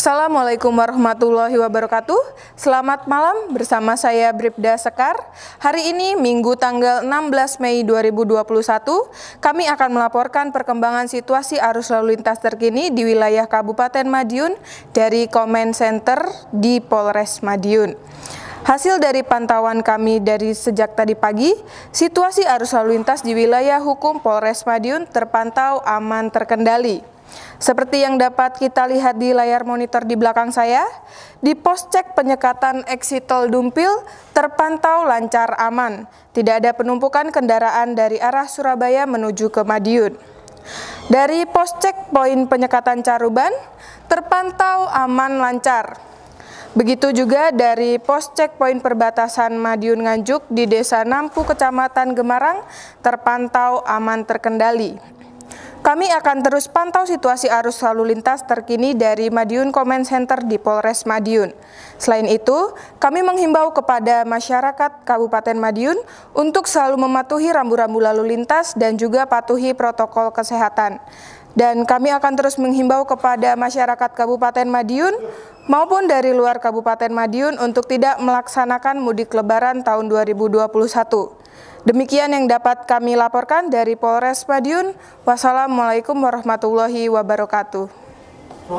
Assalamualaikum warahmatullahi wabarakatuh. Selamat malam bersama saya Bribda Sekar. Hari ini Minggu tanggal 16 Mei 2021, kami akan melaporkan perkembangan situasi arus lalu lintas terkini di wilayah Kabupaten Madiun dari Comment Center di Polres Madiun. Hasil dari pantauan kami dari sejak tadi pagi, situasi arus lalu lintas di wilayah hukum Polres Madiun terpantau aman terkendali. Seperti yang dapat kita lihat di layar monitor di belakang saya, di pos cek penyekatan exit tol Dumpil terpantau lancar aman. Tidak ada penumpukan kendaraan dari arah Surabaya menuju ke Madiun. Dari pos cek poin penyekatan Caruban, terpantau aman lancar. Begitu juga dari pos cek poin perbatasan Madiun Nganjuk di Desa Nampu, Kecamatan Gemarang, terpantau aman terkendali. Kami akan terus pantau situasi arus lalu lintas terkini dari Madiun Comment Center di Polres Madiun. Selain itu, kami menghimbau kepada masyarakat Kabupaten Madiun untuk selalu mematuhi rambu-rambu lalu lintas dan juga patuhi protokol kesehatan. Dan kami akan terus menghimbau kepada masyarakat Kabupaten Madiun maupun dari luar Kabupaten Madiun untuk tidak melaksanakan mudik lebaran tahun 2021. Demikian yang dapat kami laporkan dari Polres Madiun. Wassalamualaikum warahmatullahi wabarakatuh.